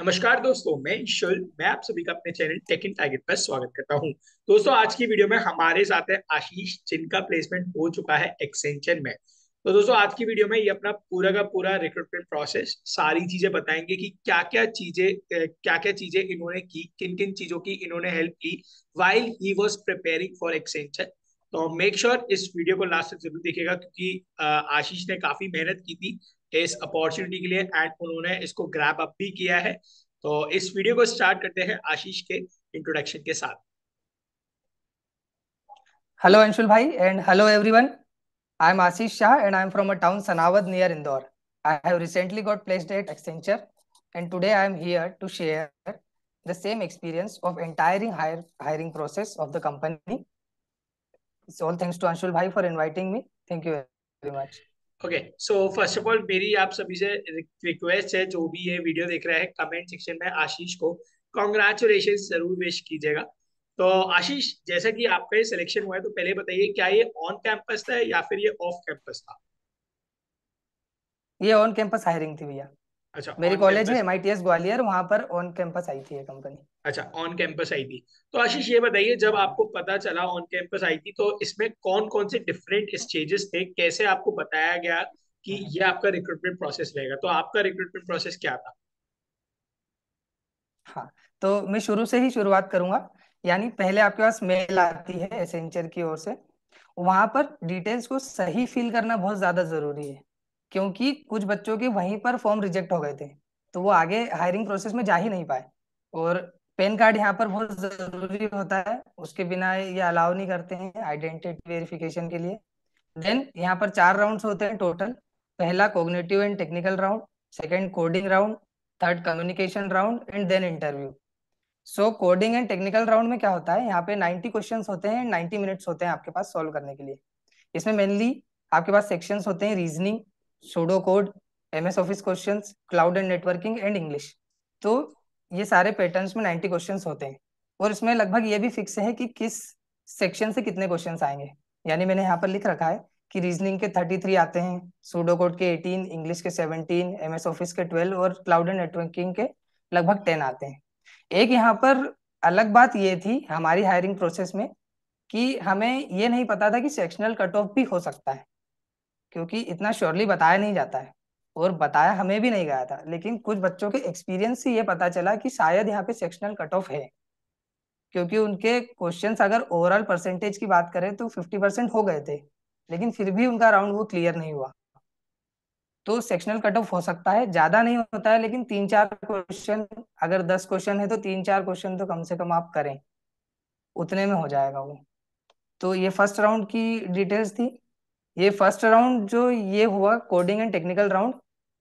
नमस्कार दोस्तों मैं ईश्वर मैं आप सभी का अपने चैनल टेक इन टाइगर पर स्वागत करता हूं दोस्तों आज की वीडियो में हमारे साथ है आशीष जिनका प्लेसमेंट हो चुका है एक्सटेंशन में तो दोस्तों आज की वीडियो में ये अपना पूरा का पूरा रिक्रूटमेंट प्रोसेस सारी चीजें बताएंगे कि क्या क्या चीजें क्या क्या चीजें इन्होंने की किन किन चीजों की इन्होंने हेल्प की while he was preparing for extension तो मेक श्योर sure इस वीडियो को लास्ट तक जरूर देखेगा क्योंकि आशीष ने काफी मेहनत की थी इस अपॉर्चुनिटी के लिए एंड उन्होंने इसको ग्रैप अप भी किया है तो इस वीडियो को स्टार्ट करते हैं आशीष के इंट्रोडक्शन के साथ हेलो अंशुल भाई and hello everyone I am Ashish Shah and I am from a town Sanawad near Indore I have recently got placed at Accenture and today I am here to share the same experience of entire hire hiring process of the company it's all thanks to Anshul भाई for inviting me thank you very much okay so first of all मेरी आप सभी से request है जो भी ये video देख रहा है कमेंट सेक्शन में आशीष को कॉन्ग्रेचुलेशन जरूर विश कीजिएगा तो आशीष जैसा कि आपका ये सिलेक्शन हुआ है तो पहले बताइए क्या ये ऑन कैंपस था या फिर ये ऑफ कैंपस था ये ऑन कैंपस हायरिंग थी भैया अच्छा मेरी कॉलेज में एमआईटीएस ग्वालियर वहां पर ऑन कैंपस आई थी ये कंपनी अच्छा ऑन कैंपस आई थी तो आशीष ये बताइए जब आपको पता चला ऑन कैंपस आई थी तो इसमें कौन कौन से डिफरेंट स्टेजेस थे कैसे आपको बताया गया कि ये आपका रिक्रूटमेंट प्रोसेस रहेगा तो आपका रिक्रूटमेंट प्रोसेस क्या था हाँ तो मैं शुरू से ही शुरुआत करूंगा यानी पहले आपके पास मेल आती है एसेंचर की ओर से वहां पर डिटेल्स को सही फिल करना बहुत ज्यादा जरूरी है क्योंकि कुछ बच्चों के वहीं पर फॉर्म रिजेक्ट हो गए थे तो वो आगे हायरिंग प्रोसेस में जा ही नहीं पाए और पैन कार्ड यहाँ पर बहुत जरूरी होता है उसके बिना ये अलाउ नहीं करते हैं आइडेंटिटी वेरिफिकेशन के लिए देन यहाँ पर चार राउंड होते हैं टोटल पहला cognitive and technical round second coding round third communication round and then interview so coding and technical round में क्या होता है यहाँ पे 90 क्वेश्चन होते हैं 90 मिनट्स होते हैं आपके पास सॉल्व करने के लिए इसमें मेनली आपके पास सेक्शन होते हैं reasoning pseudo code M S office question cloud and networking and English तो ये सारे पैटर्न्स में नाइन्टी क्वेश्चन होते हैं और इसमें लगभग ये भी फिक्स है कि किस सेक्शन से कितने क्वेश्चन आएंगे यानी मैंने यहाँ पर लिख रखा है कि रीजनिंग के थर्टी थ्री आते हैं सूडो कोड के एटीन इंग्लिश के सेवनटीन एम एस ऑफिस के ट्वेल्व और क्लाउड एंड नेटवर्किंग के लगभग टेन आते हैं एक यहाँ पर अलग बात ये थी हमारी हायरिंग प्रोसेस में कि हमें ये नहीं पता था कि सेक्शनल कट ऑफ भी हो सकता है क्योंकि इतना श्योरली बताया नहीं जाता है और बताया हमें भी नहीं गया था लेकिन कुछ बच्चों के एक्सपीरियंस से ये पता चला कि शायद यहाँ पे सेक्शनल कट ऑफ है क्योंकि उनके क्वेश्चंस अगर ओवरऑल परसेंटेज की बात करें तो फिफ्टी परसेंट हो गए थे लेकिन फिर भी उनका राउंड वो क्लियर नहीं हुआ तो सेक्शनल कट ऑफ हो सकता है ज्यादा नहीं होता है लेकिन तीन चार क्वेश्चन अगर दस क्वेश्चन है तो तीन चार क्वेश्चन तो कम से कम आप करें उतने में हो जाएगा वो तो ये फर्स्ट राउंड की डिटेल्स थी ये फर्स्ट राउंड जो ये हुआ कोडिंग एंड टेक्निकल राउंड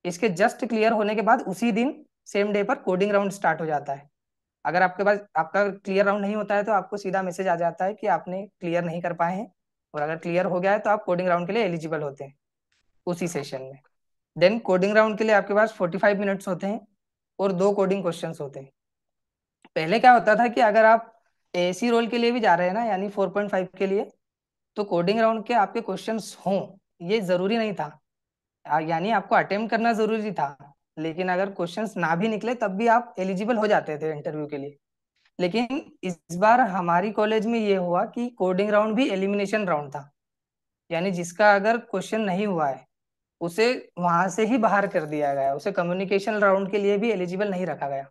इसके जस्ट क्लियर होने के बाद उसी दिन सेम डे पर कोडिंग राउंड स्टार्ट हो जाता है अगर आपके पास आपका क्लियर राउंड नहीं होता है तो आपको सीधा मैसेज आ जाता है कि आपने क्लियर नहीं कर पाए हैं और अगर क्लियर हो गया है तो आप कोडिंग राउंड के लिए एलिजिबल होते हैं उसी सेशन में देन कोडिंग राउंड के लिए आपके पास 45 मिनट्स होते हैं और दो कोडिंग क्वेश्चंस होते हैं पहले क्या होता था कि अगर आप एसी रोल के लिए भी जा रहे हैं ना यानी 4.5 के लिए तो कोडिंग राउंड के आपके क्वेश्चंस हों ये जरूरी नहीं था यानी आपको अटेम्प्ट करना जरूरी था लेकिन अगर क्वेश्चंस ना भी निकले तब भी आप एलिजिबल हो जाते थे इंटरव्यू के लिए लेकिन इस बार हमारी कॉलेज में ये हुआ कि कोडिंग राउंड भी एलिमिनेशन राउंड था यानी जिसका अगर क्वेश्चन नहीं हुआ है उसे वहां से ही बाहर कर दिया गया उसे कम्युनिकेशन राउंड के लिए भी एलिजिबल नहीं रखा गया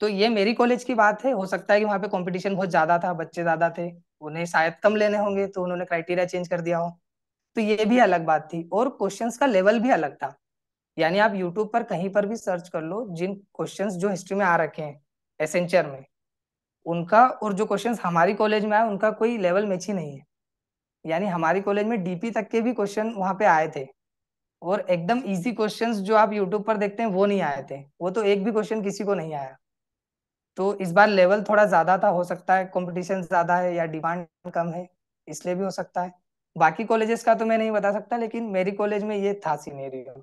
तो ये मेरी कॉलेज की बात है हो सकता है कि वहाँ पे कंपटीशन बहुत ज्यादा था बच्चे ज्यादा थे उन्हें शायद कम लेने होंगे तो उन्होंने क्राइटेरिया चेंज कर दिया हो तो ये भी अलग बात थी और क्वेश्चंस का लेवल भी अलग था यानी आप यूट्यूब पर कहीं पर भी सर्च कर लो जिन क्वेश्चंस जो हिस्ट्री में आ रखे हैं एसेंचर में उनका और जो क्वेश्चंस हमारी कॉलेज में आए उनका कोई लेवल मैच ही नहीं है यानी हमारी कॉलेज में डीपी तक के भी क्वेश्चन वहाँ पे आए थे और एकदम इजी क्वेश्चंस जो आप यूट्यूब पर देखते हैं वो नहीं आए थे वो तो एक भी क्वेश्चन किसी को नहीं आया तो इस बार लेवल थोड़ा ज्यादा था हो सकता है कंपटीशन ज्यादा है या डिमांड कम है इसलिए भी हो सकता है बाकी कॉलेजेस का तो मैं नहीं बता सकता लेकिन मेरी कॉलेज में ये था सीनेरियो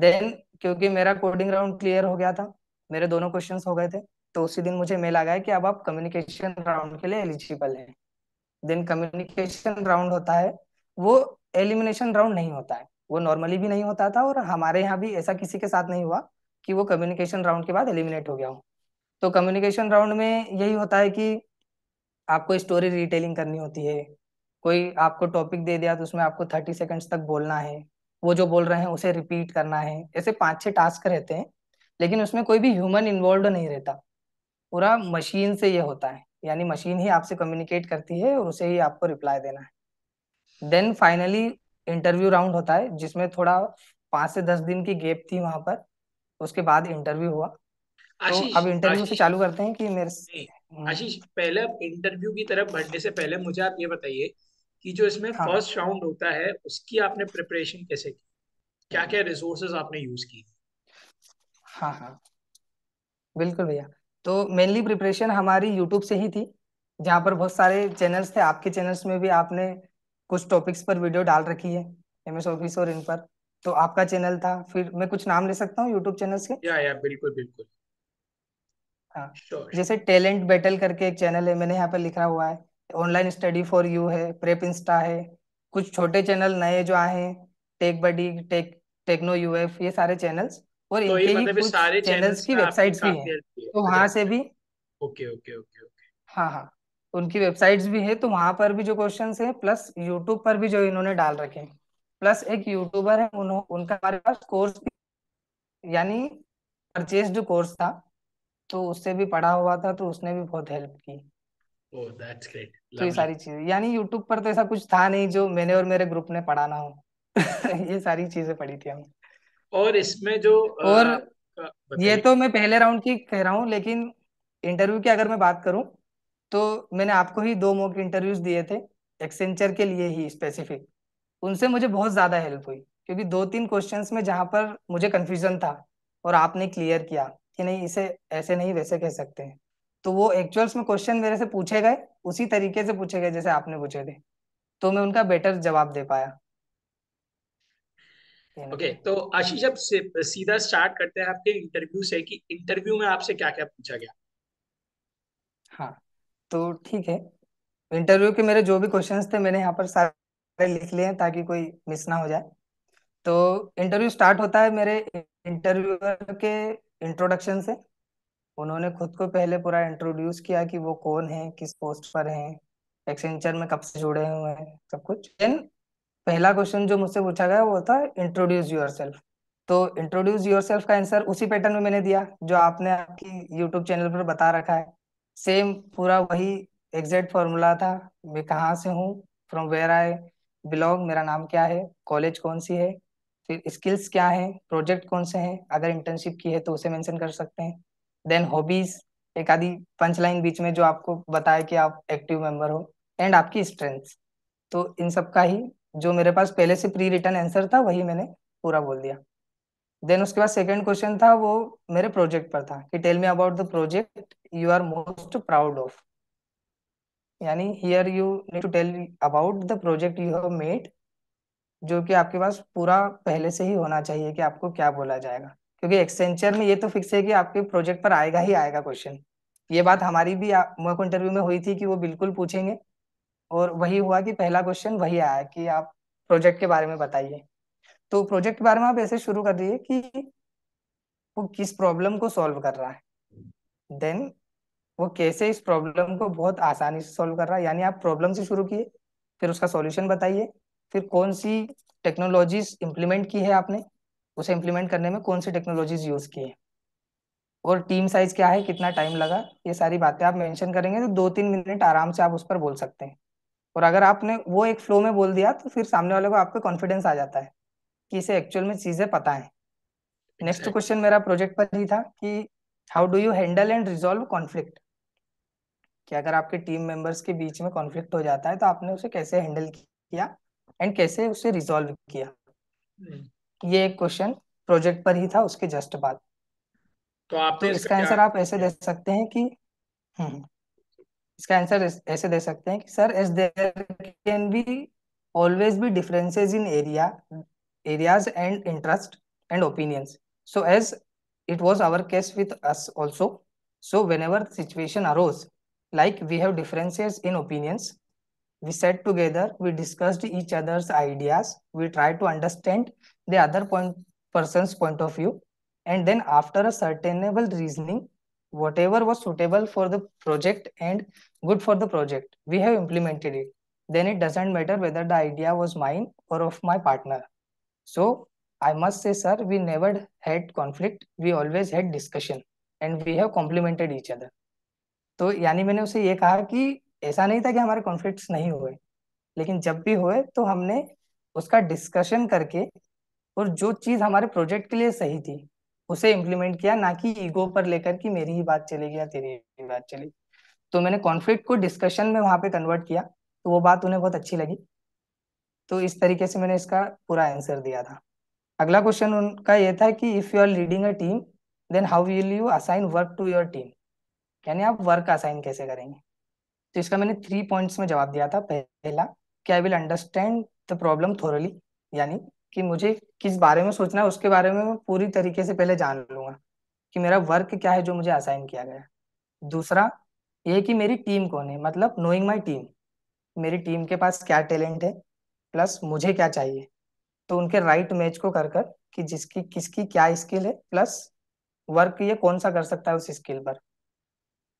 देन क्योंकि मेरा कोडिंग राउंड क्लियर हो गया था मेरे दोनों क्वेश्चन हो गए थे तो उसी दिन मुझे मेल आ गया कि अब आप कम्युनिकेशन राउंड के लिए एलिजिबल हैं देन कम्युनिकेशन राउंड होता है वो एलिमिनेशन राउंड नहीं होता है वो नॉर्मली भी नहीं होता था और हमारे यहाँ भी ऐसा किसी के साथ नहीं हुआ कि वो कम्युनिकेशन राउंड के बाद एलिमिनेट हो गया हो तो कम्युनिकेशन राउंड में यही होता है कि आपको स्टोरी रिटेलिंग करनी होती है कोई आपको टॉपिक दे दिया तो उसमें आपको थर्टी सेकेंड्स तक बोलना है वो जो बोल रहे हैं उसे रिपीट करना है ऐसे पांच छह टास्क रहते हैं लेकिन उसमें कोई भी ह्यूमन इन्वॉल्व नहीं रहता पूरा मशीन से ये होता है यानी मशीन ही आपसे कम्युनिकेट करती है और उसे ही आपको रिप्लाई देना है देन फाइनली इंटरव्यू राउंड होता है जिसमें थोड़ा पांच से दस दिन की गैप थी वहां पर उसके बाद इंटरव्यू हुआ तो अब इंटरव्यू से चालू करते हैं कि मेरे हम्म। आशीष पहले इंटरव्यू की तरफ बढ़ने से पहले मुझे आप ये बताइए कि जो इसमें फर्स्ट हाँ। राउंड होता है उसकी आपने प्रिपरेशन कैसे की क्या क्या रिसोर्सेज आपने यूज की हाँ हाँ बिल्कुल भैया तो मेनली प्रिपरेशन हमारी यूट्यूब से ही थी जहाँ पर बहुत सारे चैनल्स थे आपके चैनल्स में भी आपने कुछ टॉपिक्स पर वीडियो डाल रखी है एम एस ऑफिस और इन पर तो आपका चैनल था फिर मैं कुछ नाम ले सकता हूँ यूट्यूब चैनल के या या बिल्कुल बिल्कुल हाँ जैसे टैलेंट बैटल करके एक चैनल है मैंने यहाँ पर लिखा हुआ है ऑनलाइन स्टडी फॉर यू है प्रेप इंस्टा है कुछ छोटे चैनल नए जो आए टेक बडी टेक टेक्नो यूएफ ये सारे चैनल्स और तो इनके ही मतलब कुछ सारे चैनल्स की वेबसाइट्स भी हैं तो वहां से भी ओके ओके ओके ओके हाँ हाँ उनकी वेबसाइट्स भी है तो वहां पर भी जो क्वेश्चंस हैं प्लस यूट्यूब पर भी जो इन्होंने डाल रखे हैं प्लस एक यूट्यूबर है उन्हों उनका हमारे पास कोर्स यानी परचेज कोर्स था तो उससे भी पढ़ा हुआ था तो उसने भी बहुत हेल्प की Oh, तो ये सारी चीजें यानी YouTube पर तो ऐसा कुछ था नहीं जो मैंने और मेरे ग्रुप ने पढ़ाना हो ये सारी चीजें पढ़ी थी हमने और इसमें जो और आ, ये तो मैं पहले राउंड की कह रहा हूँ लेकिन इंटरव्यू की अगर मैं बात करूँ तो मैंने आपको ही दो मोक इंटरव्यूज दिए थे एक्सेंचर के लिए ही स्पेसिफिक उनसे मुझे बहुत ज्यादा हेल्प हुई क्योंकि दो तीन क्वेश्चंस में जहाँ पर मुझे कंफ्यूजन था और आपने क्लियर किया कि नहीं इसे ऐसे नहीं वैसे कह सकते हैं तो वो एक्चुअल्स में क्वेश्चन मेरे से पूछे गए उसी तरीके से पूछे गए जैसे आपने पूछे थे तो मैं उनका बेटर जवाब दे पाया ओके okay, तो आशीष अब सीधा स्टार्ट करते हैं आपके इंटरव्यू से कि इंटरव्यू में आपसे क्या क्या पूछा गया हाँ तो ठीक है इंटरव्यू के मेरे जो भी क्वेश्चंस थे मैंने यहाँ पर सारे लिख लिए हैं ताकि कोई मिस ना हो जाए तो इंटरव्यू स्टार्ट होता है मेरे इंटरव्यूअर के इंट्रोडक्शन से उन्होंने खुद को पहले पूरा इंट्रोड्यूस किया कि वो कौन है किस पोस्ट पर है एक्सेंचर में कब से जुड़े हुए हैं सब कुछ देन पहला क्वेश्चन जो मुझसे पूछा गया वो था इंट्रोड्यूस योर तो इंट्रोड्यूस योर का आंसर उसी पैटर्न में मैंने दिया जो आपने आपकी यूट्यूब चैनल पर बता रखा है सेम पूरा वही एग्जैक्ट फॉर्मूला था मैं कहाँ से हूँ फ्रॉम वेयर आई बिलोंग मेरा नाम क्या है कॉलेज कौन सी है फिर स्किल्स क्या है प्रोजेक्ट कौन से हैं अगर इंटर्नशिप की है तो उसे मेंशन कर सकते हैं देन हॉबीज एक आदि पंचलाइन बीच में जो आपको बताया कि आप एक्टिव मेंबर हो एंड आपकी स्ट्रेंथ तो इन सब का ही जो मेरे पास पहले से प्री रिटर्न आंसर था वही मैंने पूरा बोल दिया देन उसके बाद सेकंड क्वेश्चन था वो मेरे प्रोजेक्ट पर था कि tell me about the project you are most proud of यानी here you need to tell about the project you have made जो कि आपके पास पूरा पहले से ही होना चाहिए कि आपको क्या बोला जाएगा क्योंकि एक्सटेंचर में ये तो फिक्स है कि आपके प्रोजेक्ट पर आएगा ही आएगा क्वेश्चन ये बात हमारी भी मॉक इंटरव्यू में हुई थी कि वो बिल्कुल पूछेंगे और वही हुआ कि पहला क्वेश्चन वही आया कि आप प्रोजेक्ट के बारे में बताइए तो प्रोजेक्ट के बारे में आप ऐसे शुरू कर दिए कि वो किस प्रॉब्लम को सॉल्व कर रहा है देन वो कैसे इस प्रॉब्लम को बहुत आसानी से सॉल्व कर रहा है यानी आप प्रॉब्लम से शुरू किए फिर उसका सॉल्यूशन बताइए फिर कौन सी टेक्नोलॉजीज इंप्लीमेंट की है आपने उसे इम्प्लीमेंट करने में कौन सी टेक्नोलॉजीज यूज की है और टीम साइज क्या है कितना टाइम लगा ये सारी बातें आप मेंशन करेंगे तो दो तीन मिनट आराम से आप उस पर बोल सकते हैं और अगर आपने वो एक फ्लो में बोल दिया तो फिर सामने वाले को आप पे कॉन्फिडेंस आ जाता है कि इसे एक्चुअल में चीजें पता है नेक्स्ट क्वेश्चन मेरा प्रोजेक्ट पर ही था कि how do you handle and resolve conflict कि अगर आपके टीम मेंबर्स के बीच में कॉन्फ्लिक्ट हो जाता है तो आपने उसे कैसे हैंडल किया एंड कैसे उसे रिजोल्व किया hmm. ये एक क्वेश्चन प्रोजेक्ट पर ही था उसके जस्ट बाद तो आप तो इसका आंसर आप ऐसे दे सकते हैं कि हम्म, हम्म। इसका आंसर ऐसे दे सकते हैं कि sir as there can be always be differences in area areas and interest and opinions so as it was our case with us also so whenever situation arose like we have differences in opinions we sat together we discussed each others ideas we try to understand the other point person's point of view and then after a certainable reasoning whatever was suitable for the project and good for the project we have implemented it then it doesn't matter whether the idea was mine or of my partner so i must say sir we never had conflict we always had discussion and we have complemented each other तो यानी मैंने उसे ये कहा कि ऐसा नहीं था कि हमारे कॉन्फ्लिक्ट्स नहीं हुए लेकिन जब भी हुए तो हमने उसका डिस्कशन करके और जो चीज हमारे प्रोजेक्ट के लिए सही थी उसे इम्प्लीमेंट किया ना कि ईगो पर लेकर कि मेरी ही बात चलेगी या तेरी ही बात चलेगी तो मैंने कॉन्फ्लिक्ट को डिस्कशन में वहां पे कन्वर्ट किया तो वो बात उन्हें बहुत अच्छी लगी तो इस तरीके से मैंने इसका पूरा आंसर दिया था अगला क्वेश्चन उनका ये था कि if you are leading a team then how will you assign work to your team यानी आप वर्क असाइन कैसे करेंगे तो इसका मैंने थ्री पॉइंट्स में जवाब दिया था पहला कि I will understand the problem thoroughly यानी कि मुझे किस बारे में सोचना है उसके बारे में मैं पूरी तरीके से पहले जान लूंगा कि मेरा वर्क क्या है जो मुझे असाइन किया गया दूसरा ये कि मेरी टीम कौन है मतलब नोइंग माई टीम मेरी टीम के पास क्या टैलेंट है प्लस मुझे क्या चाहिए तो उनके राइट मैच को कर कर कि जिसकी किसकी क्या स्किल है प्लस वर्क ये कौन सा कर सकता है उस स्किल पर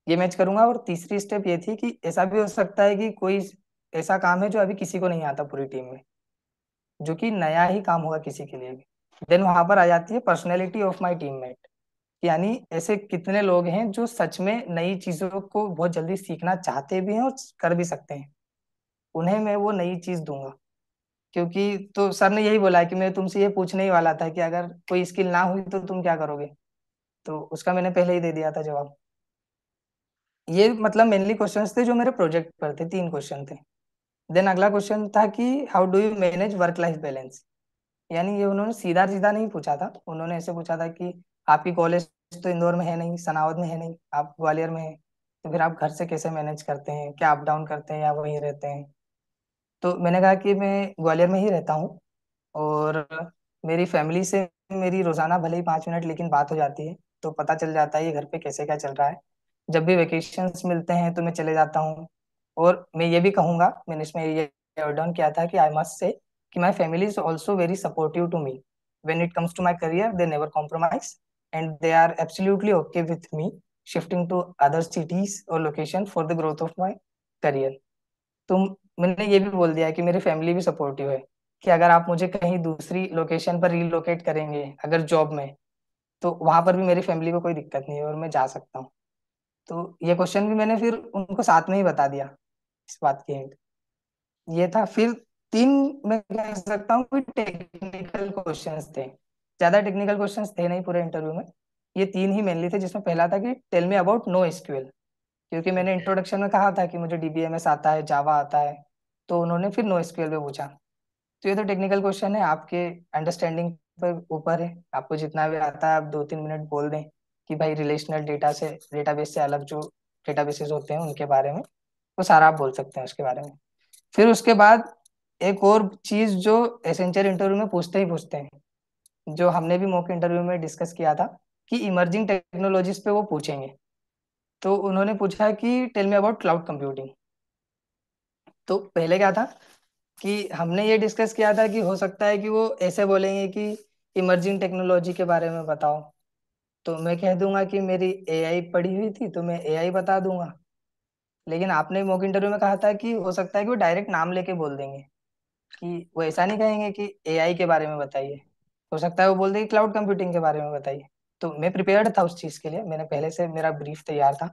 ये मैच करूंगा और तीसरी स्टेप ये थी कि ऐसा भी हो सकता है कि कोई ऐसा काम है जो अभी किसी को नहीं आता पूरी टीम में जो कि नया ही काम होगा किसी के लिए भी देन वहां पर आ जाती है personality of my teammate यानी ऐसे कितने लोग हैं जो सच में नई चीजों को बहुत जल्दी सीखना चाहते भी हैं और कर भी सकते हैं उन्हें मैं वो नई चीज दूंगा क्योंकि तो सर ने यही बोला कि मैं तुमसे ये पूछने ही वाला था कि अगर कोई स्किल ना हुई तो तुम क्या करोगे तो उसका मैंने पहले ही दे दिया था जवाब ये मतलब मेनली क्वेश्चन थे जो मेरे प्रोजेक्ट पर थे तीन क्वेश्चन थे देन अगला क्वेश्चन था कि how do you manage work life balance यानी ये उन्होंने सीधा सीधा नहीं पूछा था उन्होंने ऐसे पूछा था कि आपकी कॉलेज तो इंदौर में है नहीं सनावद में है नहीं आप ग्वालियर में है तो फिर आप घर से कैसे मैनेज करते हैं क्या अप डाउन करते हैं या वहीं रहते हैं तो मैंने कहा कि मैं ग्वालियर में ही रहता हूँ और मेरी फैमिली से मेरी रोजाना भले ही पाँच मिनट लेकिन बात हो जाती है तो पता चल जाता है ये घर पे कैसे क्या चल रहा है जब भी वेकेशंस मिलते हैं तो मैं चले जाता हूँ और मैं ये भी कहूंगा मैंने इसमें ये डाउन किया था कि आई मस्ट से कि my family is also very supportive to me when it comes to my career they never compromise and they are absolutely okay with me shifting to other cities और location for the growth of my career तो मैंने ये भी बोल दिया कि मेरी family भी सपोर्टिव है कि अगर आप मुझे कहीं दूसरी लोकेशन पर रिलोकेट करेंगे अगर जॉब में तो वहां पर भी मेरी फैमिली को कोई दिक्कत नहीं है और मैं जा सकता हूँ तो ये क्वेश्चन भी मैंने फिर उनको साथ में ही बता दिया इस बात के हिंट ये था फिर तीन मैं कह सकता हूँ कि टेक्निकल क्वेश्चंस थे ज्यादा टेक्निकल क्वेश्चंस थे नहीं पूरे इंटरव्यू में ये तीन ही मेनली थे जिसमें पहला था कि tell me about no SQL क्योंकि मैंने इंट्रोडक्शन में कहा था कि मुझे डीबीएमएस आता है जावा आता है तो उन्होंने फिर नो एसक्यूएल पे पूछा तो ये तो टेक्निकल क्वेश्चन है आपके अंडरस्टैंडिंग पर ऊपर है आपको जितना भी आता है आप दो तीन मिनट बोल दें कि भाई रिलेशनल डेटा से डेटाबेस से अलग जो डेटाबेसेस होते हैं उनके बारे में वो सारा आप बोल सकते हैं उसके बारे में फिर उसके बाद एक और चीज जो एसेंशियल इंटरव्यू में पूछते ही पूछते हैं जो हमने भी मॉक इंटरव्यू में डिस्कस किया था कि इमर्जिंग टेक्नोलॉजीज पे वो पूछेंगे तो उन्होंने पूछा कि tell me about cloud computing तो पहले क्या था कि हमने ये डिस्कस किया था कि हो सकता है कि वो ऐसे बोलेंगे कि इमर्जिंग टेक्नोलॉजी के बारे में बताओ तो मैं कह दूंगा कि मेरी एआई पढ़ी हुई थी तो मैं एआई बता दूंगा लेकिन आपने मॉक इंटरव्यू में कहा था कि हो सकता है कि वो डायरेक्ट नाम लेके बोल देंगे कि वो ऐसा नहीं कहेंगे कि एआई के बारे में बताइए हो सकता है वो बोल देंगे क्लाउड कंप्यूटिंग के बारे में बताइए तो मैं प्रिपेयर्ड था उस चीज के लिए मैंने पहले से मेरा ब्रीफ तैयार था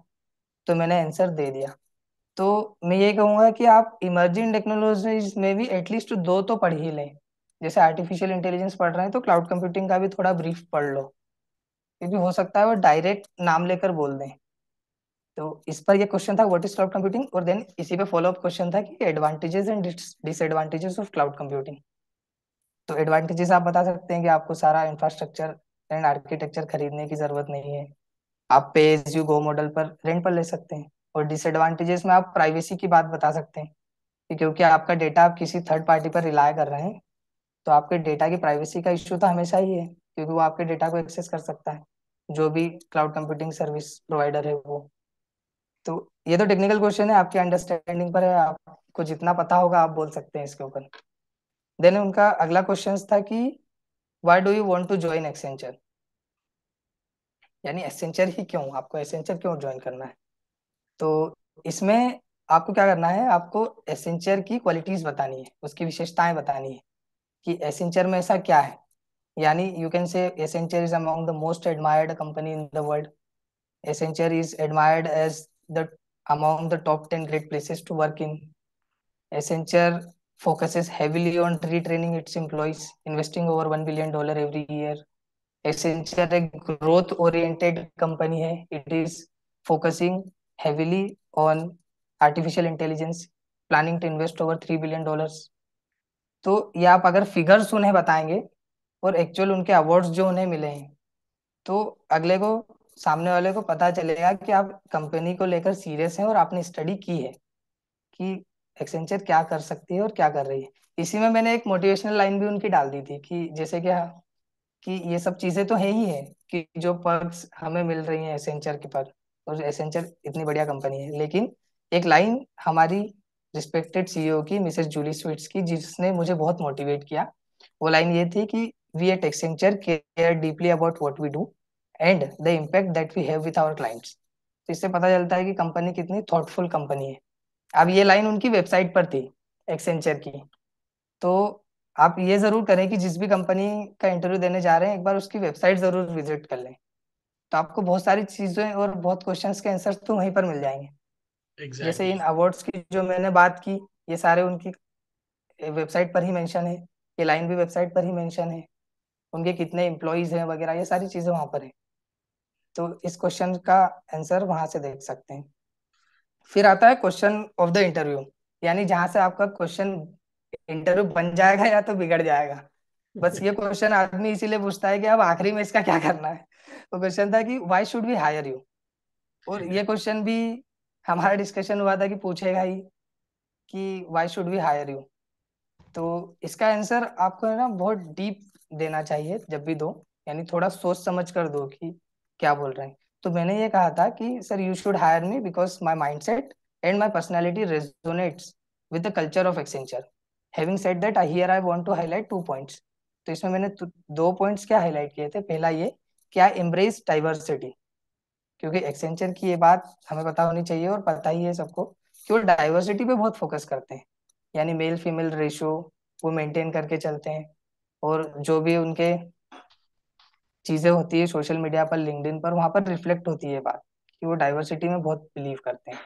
तो मैंने आंसर दे दिया तो मैं ये कहूँगा कि आप इमर्जिंग टेक्नोलॉजीज में भी एटलीस्ट दो तो पढ़ ही लें जैसे आर्टिफिशियल इंटेलिजेंस पढ़ रहे हैं तो क्लाउड कंप्यूटिंग का भी थोड़ा ब्रीफ पढ़ लो क्योंकि हो सकता है वो डायरेक्ट नाम लेकर बोल दें तो इस पर ये क्वेश्चन था व्हाट इज क्लाउड कंप्यूटिंग और देन इसी पे फॉलो अप क्वेश्चन था कि advantages and disadvantages of cloud computing तो एडवांटेजेस आप बता सकते हैं कि आपको सारा इंफ्रास्ट्रक्चर एंड आर्किटेक्चर खरीदने की जरूरत नहीं है आप pay as you go model पर रेंट पर ले सकते हैं और डिसएडवांटेजेस में आप प्राइवेसी की बात बता सकते हैं कि क्योंकि आपका डेटा आप किसी थर्ड पार्टी पर रिलाय कर रहे हैं तो आपके डेटा की प्राइवेसी का इश्यू तो हमेशा ही है क्योंकि वो आपके डेटा को एक्सेस कर सकता है जो भी क्लाउड कंप्यूटिंग सर्विस प्रोवाइडर है वो तो ये तो टेक्निकल क्वेश्चन है आपकी अंडरस्टैंडिंग पर है आपको जितना पता होगा आप बोल सकते हैं इसके ऊपर देन उनका अगला क्वेश्चन था कि why do you want to join Accenture यानी एसेंचर ही क्यों आपको एसेंचर क्यों ज्वाइन करना है तो इसमें आपको क्या करना है आपको एसेंचर की क्वालिटीज बतानी है उसकी विशेषताएं बतानी है कि एसेंचर में ऐसा क्या है यानी you can say Accenture is among the most admired company in the world Accenture is admired as the among the top 10 great places to work in. Accenture focuses heavily on retraining its employees, investing over $1 billion dollar every year. Accenture a growth oriented company. Hai. It is focusing heavily on artificial intelligence planning to invest over 3 billion dollars तो ये आप अगर figures उन्हें बताएंगे और actual उनके awards जो उन्हें मिले हैं तो अगले को सामने वाले को पता चलेगा कि आप कंपनी को लेकर सीरियस हैं और आपने स्टडी की है कि एक्सेंचर क्या कर सकती है और क्या कर रही है इसी में मैंने एक मोटिवेशनल लाइन भी उनकी डाल दी थी कि जैसे कि हाँ, कि ये सब चीजें तो है ही है कि जो पर्क्स हमें मिल रही है एसेंचर के पर और एसेंचर इतनी बढ़िया कंपनी है लेकिन एक लाइन हमारी रिस्पेक्टेड सीईओ e की मिसेस जूली स्वीट्स की जिसने मुझे बहुत मोटिवेट किया वो लाइन ये थी कि we at Accenture care deeply about what we do and the impact that we have with our clients तो इससे पता चलता है कि कंपनी कितनी थॉटफुल कंपनी है अब ये लाइन उनकी वेबसाइट पर थी एक्सेंचर की तो आप ये जरूर करें कि जिस भी कंपनी का इंटरव्यू देने जा रहे हैं एक बार उसकी वेबसाइट जरूर विजिट कर लें तो आपको बहुत सारी चीजें और बहुत क्वेश्चन के आंसर तो वहीं पर मिल जाएंगे exactly. जैसे इन अवार्ड्स की जो मैंने बात की ये सारे उनकी वेबसाइट पर ही मेंशन है ये लाइन भी वेबसाइट पर ही मेंशन है उनके कितने एम्प्लॉयज हैं वगैरह ये सारी चीजें वहां पर है तो इस क्वेश्चन का आंसर वहां से देख सकते हैं फिर आता है क्वेश्चन ऑफ द इंटरव्यू यानी जहां से आपका क्वेश्चन इंटरव्यू बन जाएगा या तो बिगड़ जाएगा बस ये क्वेश्चन आदमी इसीलिए पूछता है कि अब आखिरी में इसका क्या करना है तो क्वेश्चन था कि why should be hire you और ये क्वेश्चन भी हमारा डिस्कशन हुआ था कि पूछेगा ही कि why should be hire you तो इसका आंसर आपको ना बहुत डीप देना चाहिए जब भी दो यानी थोड़ा सोच समझ कर दो कि क्या बोल रहे हैं तो मैंने ये कहा था कि sir you should hire me because my mindset and my personality resonates with the culture of Accenture having set that here I want to highlight two points तो इसमें मैंने दो पॉइंट्स क्या हाईलाइट किए थे पहला ये क्या एम्ब्रेस डाइवर्सिटी क्योंकि एक्सेंचर की ये बात हमें पता होनी चाहिए और पता ही है सबको कि वो डाइवर्सिटी पे बहुत फोकस करते हैं यानी मेल फीमेल रेशियो वो मेंटेन करके चलते हैं और जो भी उनके चीजें होती है सोशल मीडिया पर लिंकड पर वहां पर रिफ्लेक्ट होती है बात कि वो डाइवर्सिटी में बहुत बिलीव करते हैं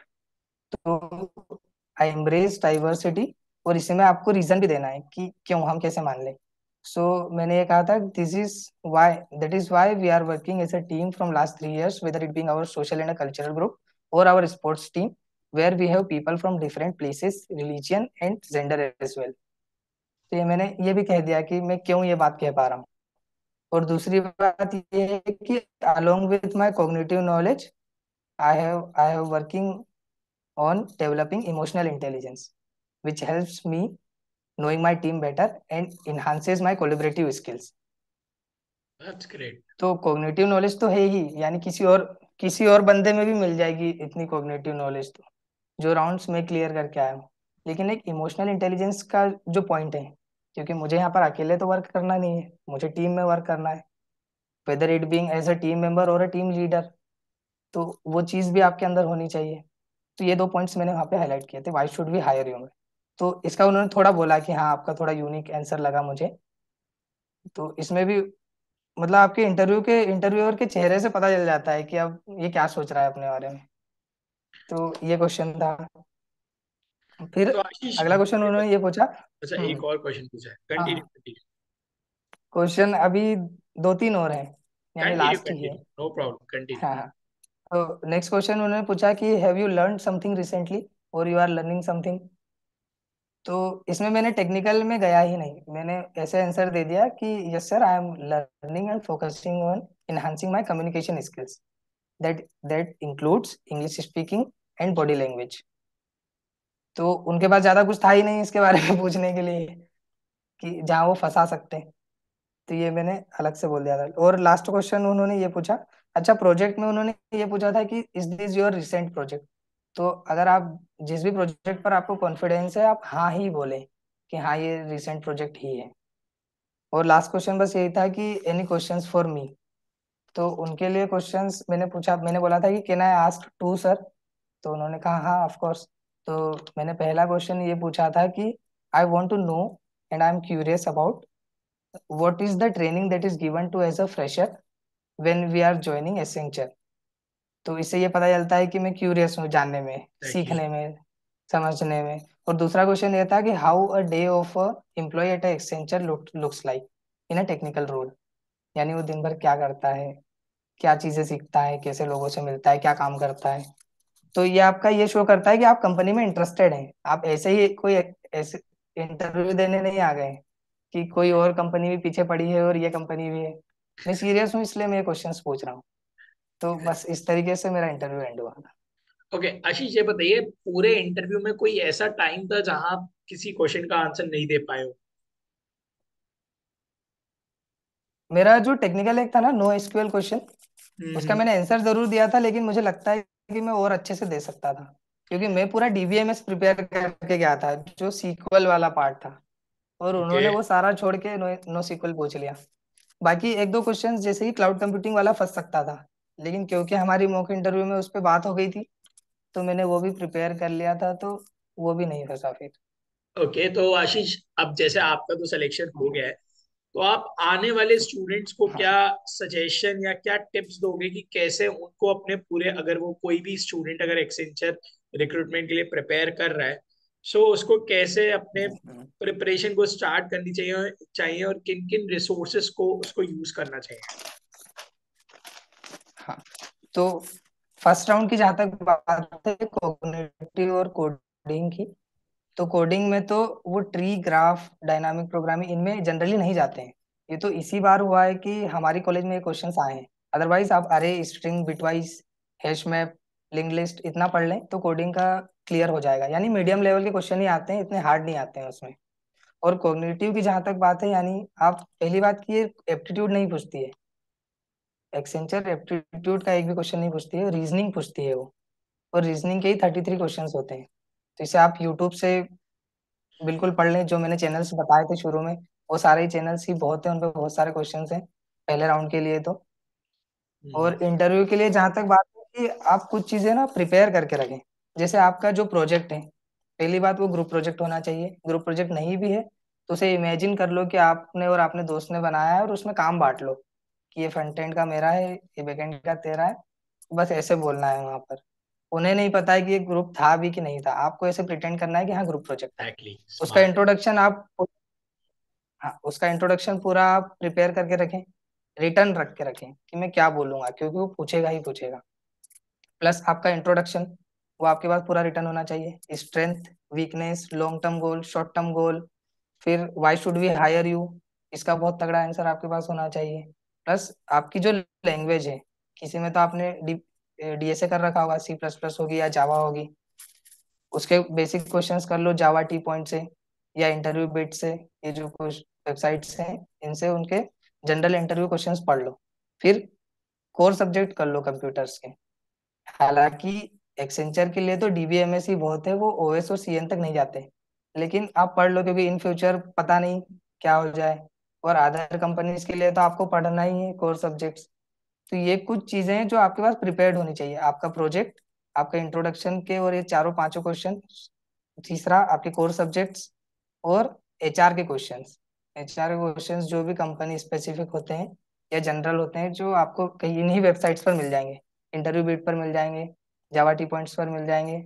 तो आई एम्ब्रेस डाइवर्सिटी और इसी में आपको रीजन भी देना है कि क्यों हम कैसे मान लें सो so, मैंने ये कहा था this is why that is why we are working as a team from last three years whether it being our social and cultural group और our sports team where we have people from different places religion and gender as well तो ये मैंने ये भी कह दिया कि मैं क्यों ये बात कह पा रहा हूँ और दूसरी बात ये है कि along with my cognitive knowledge I have I have working on developing emotional intelligence which helps me knowing my team better and enhances my collaborative skills That's great. तो कॉग्निटिव नॉलेज तो है ही यानी किसी और किसी और बंदे में भी मिल जाएगी इतनी कॉग्निटिव नॉलेज तो जो राउंड्स में क्लियर करके आया हूँ लेकिन एक इमोशनल इंटेलिजेंस का जो पॉइंट है क्योंकि मुझे यहाँ पर अकेले तो वर्क करना नहीं है मुझे टीम में वर्क करना है whether it being as a team member और अ टीम लीडर तो वो चीज़ भी आपके अंदर होनी चाहिए तो ये दो पॉइंट्स मैंने वहाँ पे हाईलाइट किए थे why should be hire you में तो इसका उन्होंने थोड़ा बोला कि हाँ आपका थोड़ा यूनिक आंसर लगा मुझे तो इसमें भी मतलब आपके इंटरव्यू के इंटरव्यूअर के चेहरे से पता चल जाता है कि अब ये क्या सोच रहा है अपने बारे में तो ये क्वेश्चन था फिर तो अगला क्वेश्चन उन्होंने ये पूछा अच्छा एक हम्म। और क्वेश्चन पूछा है कंटिन्यू क्वेश्चन हाँ। अभी दो तीन और हैं यानी लास्ट ही है नो प्रॉब्लम कंटिन्यू हाँ तो नेक्स्ट क्वेश्चन उन्होंने पूछा कि have you learn something recently और यू आर लर्निंग समथिंग तो इसमें मैंने टेक्निकल में गया ही नहीं मैंने ऐसे आंसर दे दिया कि yes sir I am learning and focusing on enhancing my communication skills that that includes English speaking and body language तो उनके पास ज्यादा कुछ था ही नहीं इसके बारे में पूछने के लिए कि जहाँ वो फंसा सकते हैं तो ये मैंने अलग से बोल दिया था और लास्ट क्वेश्चन उन्होंने ये पूछा अच्छा प्रोजेक्ट में उन्होंने ये पूछा था कि is this your recent project तो अगर आप जिस भी प्रोजेक्ट पर आपको कॉन्फिडेंस है आप हाँ ही बोले कि हाँ ये रिसेंट प्रोजेक्ट ही है और लास्ट क्वेश्चन बस यही था कि एनी क्वेश्चन फॉर मी तो उनके लिए क्वेश्चन मैंने पूछा मैंने बोला था कि can I ask to sir तो उन्होंने कहा हाँ ऑफकोर्स तो मैंने पहला क्वेश्चन ये पूछा था कि I want to know and I am curious about what is the training that is given to as a fresher when we are joining Accenture तो इससे ये पता चलता है कि मैं क्यूरियस हूँ जानने में सीखने में समझने में और दूसरा क्वेश्चन ये था कि how a day of employ at Accenture looks like in a technical role यानी वो दिन भर क्या करता है क्या चीजें सीखता है कैसे लोगों से मिलता है क्या काम करता है तो ये आपका ये शो करता है कि आप कंपनी में इंटरेस्टेड हैं आप ऐसे ही कोई ऐसे इंटरव्यू देने नहीं आ गए कि कोई और कंपनी भी पीछे पड़ी है और ये कंपनी भी है मैं सीरियस हूँ इसलिए मैं क्वेश्चन पूछ रहा हूँ तो बस इस तरीके से मेरा इंटरव्यू एंड हुआ था ओके okay, आशीष ये बताइए पूरे इंटरव्यू में कोई ऐसा टाइम था जहां किसी क्वेश्चन का आंसर नहीं दे पाए हो मेरा जो टेक्निकल एक था ना नो एसक्यूएल क्वेश्चन उसका हम्म। मैंने आंसर जरूर दिया था लेकिन मुझे लगता है भी मैं और अच्छे से दे सकता था क्योंकि मैं पूरा डीबीएमएस प्रिपेयर करके गया था जो सीक्वल वाला पार्ट था और उन्होंने okay. वो सारा छोड़ के नो, नो सीक्वल पूछ लिया बाकी एक दो क्वेश्चंस जैसे ही क्लाउड कंप्यूटिंग वाला फंस सकता था लेकिन क्योंकि हमारी मॉक इंटरव्यू में उस पर बात हो गई थी तो मैंने वो भी प्रिपेयर कर लिया था तो वो भी नहीं फंसा फिर ओके okay, तो आशीष अब जैसे आपका तो सिलेक्शन हो गया है तो आप आने वाले स्टूडेंट्स को हाँ। क्या सजेशन या क्या टिप्स दोगे कि कैसे उनको अपने पूरे अगर वो कोई भी स्टूडेंट अगर एक्सेंचर रिक्रूटमेंट के लिए प्रिपेयर कर रहा है सो so उसको कैसे अपने प्रिपरेशन हाँ। को स्टार्ट करनी चाहिए चाहिए और किन किन रिसोर्सेस को उसको यूज करना चाहिए हाँ तो फर्स्ट राउंड की जहाँ तक बात है कोग्निटिव और कोडिंग की तो कोडिंग में तो वो ट्री ग्राफ डायनामिक प्रोग्रामिंग इनमें जनरली नहीं जाते हैं ये तो इसी बार हुआ है कि हमारी कॉलेज में क्वेश्चन आए हैं अदरवाइज आप array string bitwise hash map link list इतना पढ़ लें तो कोडिंग का क्लियर हो जाएगा यानी मीडियम लेवल के क्वेश्चन ही आते हैं इतने हार्ड नहीं आते हैं उसमें और कॉग्निटिव की जहाँ तक बात है यानी आप पहली बात की एप्टीट्यूड नहीं पूछती है एक्सेंचर एप्टीट्यूड का एक भी क्वेश्चन नहीं पूछती है रीजनिंग पूछती है वो और रीजनिंग के ही थर्टी थ्री क्वेश्चन होते हैं जैसे आप यूट्यूब से बिल्कुल पढ़ लें जो मैंने चैनल्स बताए थे शुरू में वो सारे चैनल्स ही बहुत है उनपे बहुत सारे क्वेश्चन हैं पहले राउंड के लिए तो हम्म। और इंटरव्यू के लिए जहाँ तक बात है कि आप कुछ चीजें ना प्रिपेयर करके रखें जैसे आपका जो प्रोजेक्ट है पहली बात वो ग्रुप प्रोजेक्ट होना चाहिए ग्रुप प्रोजेक्ट नहीं भी है तो उसे इमेजिन कर लो कि आपने और आपने दोस्त ने बनाया है और उसमें काम बांट लो कि ये फ्रंट एंड का मेरा है ये बैक एंड का तेरा है बस ऐसे बोलना है वहां पर उन्हें नहीं पता है कि ये ग्रुप था भी कि नहीं था आपको ऐसे प्रिटेंड करना है कि हाँ ग्रुप प्रोजेक्ट है exactly. उसका इंट्रोडक्शन आप हाँ उसका इंट्रोडक्शन पूरा आप प्रिपेयर करके रखें रिटर्न रख के रखें कि मैं क्या बोलूंगा क्योंकि वो पूछेगा ही पूछेगा प्लस आपका इंट्रोडक्शन वो आपके पास पूरा रिटर्न होना चाहिए strength weakness long term goal short term goal फिर why should we hire you इसका बहुत तगड़ा आंसर आपके पास होना चाहिए प्लस आपकी जो लैंग्वेज है किसी में तो आपने डीप डीएसए कर रखा होगा सी प्लस प्लस होगी या जावा होगी उसके बेसिक क्वेश्चंस कर लो जावा टी पॉइंट से या इंटरव्यू बिट से ये जो कुछ वेबसाइट्स हैं इनसे उनके जनरल इंटरव्यू क्वेश्चंस पढ़ लो फिर कोर सब्जेक्ट कर लो कंप्यूटर्स के हालांकि एक्सेंचर के लिए तो डीबीएमएस ही बहुत है वो ओएस और सीएन तक नहीं जाते लेकिन आप पढ़ लो क्योंकि इन फ्यूचर पता नहीं क्या हो जाए और अदर कंपनीज के लिए तो आपको पढ़ना ही है कोर सब्जेक्ट्स तो ये कुछ चीजें हैं जो आपके पास प्रिपेयर्ड होनी चाहिए आपका प्रोजेक्ट आपका इंट्रोडक्शन के और ये चारों पांचों क्वेश्चन तीसरा आपके कोर सब्जेक्ट्स और एच के क्वेश्चन एच के क्वेश्चन जो भी कंपनी स्पेसिफिक होते हैं या जनरल होते हैं जो आपको कहीं इन्हीं वेबसाइट्स पर मिल जाएंगे इंटरव्यू बीट पर मिल जाएंगे जावा टी पॉइंट्स पर मिल जाएंगे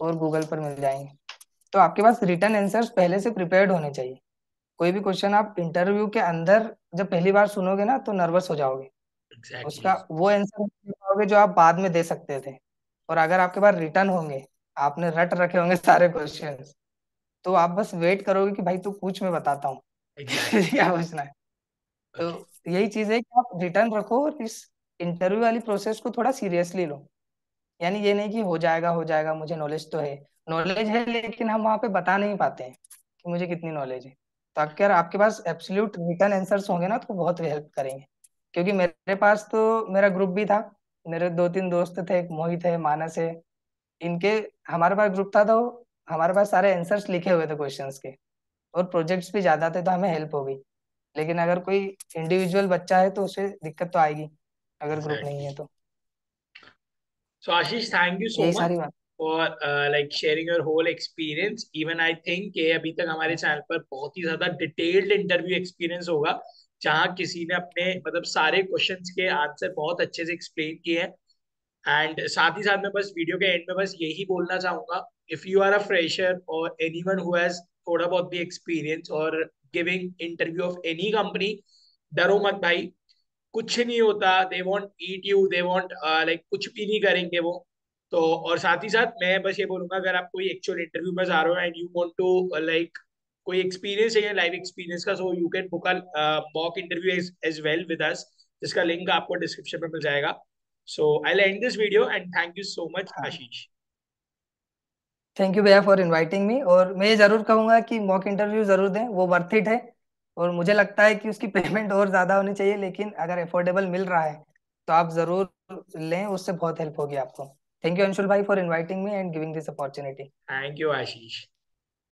और गूगल पर मिल जाएंगे तो आपके पास रिटर्न आंसर्स पहले से प्रिपेयर्ड होने चाहिए कोई भी क्वेश्चन आप इंटरव्यू के अंदर जब पहली बार सुनोगे ना तो नर्वस हो जाओगे exactly. उसका वो आंसर पाओगे जो आप बाद में दे सकते थे और अगर आपके पास रिटर्न होंगे आपने रट रखे होंगे सारे क्वेश्चन तो आप बस वेट करोगे कि भाई तू पूछ मैं बताता हूँ exactly. क्या पूछना है तो okay. तो यही चीज है कि आप रिटर्न रखो और इस इंटरव्यू वाली प्रोसेस को थोड़ा सीरियसली लो यानी ये नहीं कि हो जाएगा हो जाएगा मुझे नॉलेज तो है नॉलेज है लेकिन हम वहाँ पे बता नहीं पाते हैं कि मुझे कितनी नॉलेज है तो अगर आपके पास एब्सोल्यूट रिटर्न आंसर्स होंगे ना तो बहुत हेल्प करेंगे क्योंकि मेरे पास तो मेरा ग्रुप भी था मेरे दो तीन दोस्त थे एक मोहित है मानस है इनके हमारे पास ग्रुप था तो हमारे पास सारे आंसर्स लिखे हुए थे क्वेश्चंस के और प्रोजेक्ट्स भी ज़्यादा थे तो हमें हेल्प होगी लेकिन अगर कोई इंडिविजुअल बच्चा है तो उसे दिक्कत तो आएगी अगर ग्रुप right. नहीं है तो so Ashish thank you so much for like sharing your whole experience even I think कि अभी तक हमारे चैनल पर बहुत ही ज्यादा डिटेल्ड इंटरव्यू एक्सपीरियंस होगा जहाँ किसी ने अपने मतलब सारे क्वेश्चन के आंसर बहुत अच्छे से एक्सप्लेन किए हैं एंड साथ ही साथ में बस वीडियो के एंड में बस यही बोलना चाहूंगा if you are a fresher और एनी वन हैज़ थोड़ा बहुत भी एक्सपीरियंस और giving interview of any company डरो मत भाई कुछ नहीं होता they won't eat you they won't like कुछ भी नहीं करेंगे वो तो और साथ ही साथ मैं बस ये बोलूंगा अगर आप कोई एक्चुअल इंटरव्यू में जा रहे हो and you want to like कोई एक्सपीरियंस है या लाइव एक्सपीरियंस का so you can book a mock interview as well with us जिसका लिंक आपको डिस्क्रिप्शन में मिल जाएगा so I end this video and thank you so much Ashish thank you भैया फॉर इनवाइटिंग मी और मैं ये जरूर कहूंगा कि मॉक इंटरव्यू जरूर दें वो वर्थ इट है और मुझे लगता है कि उसकी पेमेंट और ज्यादा होनी चाहिए लेकिन अगर अफोर्डेबल मिल रहा है तो आप जरूर लें उससे बहुत हेल्प होगी आपको थैंक यू अंशुल भाई for inviting me and giving this opportunity thank you Ashish